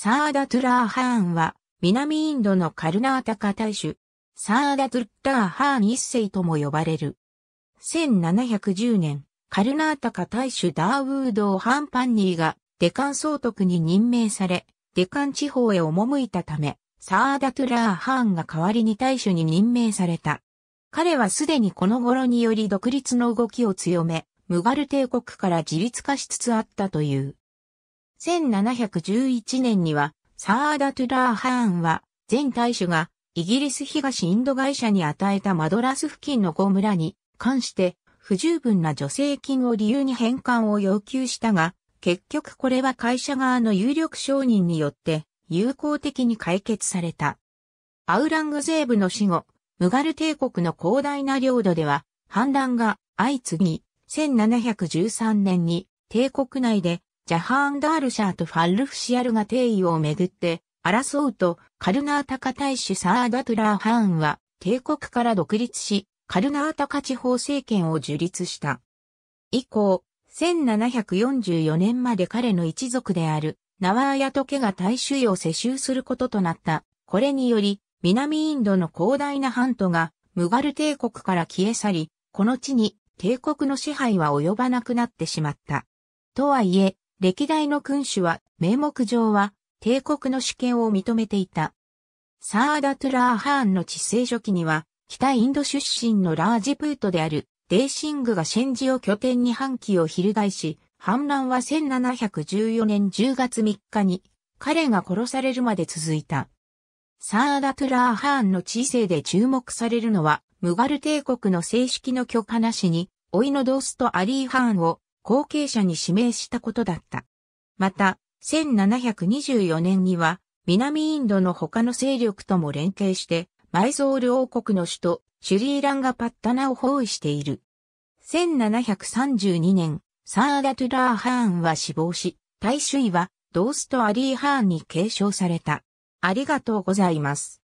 サーダトゥラーハーンは、南インドのカルナータカ大主、サーダトゥッターハーン一世とも呼ばれる。1710年、カルナータカ大主ダーウードー・ハンパンニーが、デカン総督に任命され、デカン地方へ赴いたため、サーダトゥラーハーンが代わりに大主に任命された。彼はすでにこの頃により独立の動きを強め、ムガル帝国から自立化しつつあったという。1711年には、サーダトゥラーハーンは、前大主が、イギリス東インド会社に与えたマドラス付近の5村に関して、不十分な助成金を理由に返還を要求したが、結局これは会社側の有力商人によって友好的に解決された。アウラングゼーブの死後、ムガル帝国の広大な領土では、反乱が相次ぎ、1713年に帝国内でジャハーンダールシャーとファルフシアルが定位をめぐって争うと、カルナータカ大使サーダトラーハーンは帝国から独立し、カルナータカ地方政権を樹立した。以降、1744年まで彼の一族であるナワーヤト家が大衆を世襲することとなった。これにより、南インドの広大な半島がムガル帝国から消え去り、この地に帝国の支配は及ばなくなってしまった。とはいえ、歴代の君主は、名目上は、帝国の主権を認めていた。サーダトゥラーハーンの治世初期には、北インド出身のラージプートである、デーシングがシェンジを拠点に反旗を翻し、反乱は1714年10月3日に、彼が殺されるまで続いた。サーダトゥラーハーンの治世で注目されるのは、ムガル帝国の正式の許可なしに、オいのドースとアリー・ハーンを後継者に指名したことだった。また、1724年には、南インドの他の勢力とも連携して、マイゾール王国の首都、シュリーランガパッタナを包囲している。1732年、サーダトゥラー・ハーンは死亡し、大首位は、ドーストアリー・ハーンに継承された。ありがとうございます。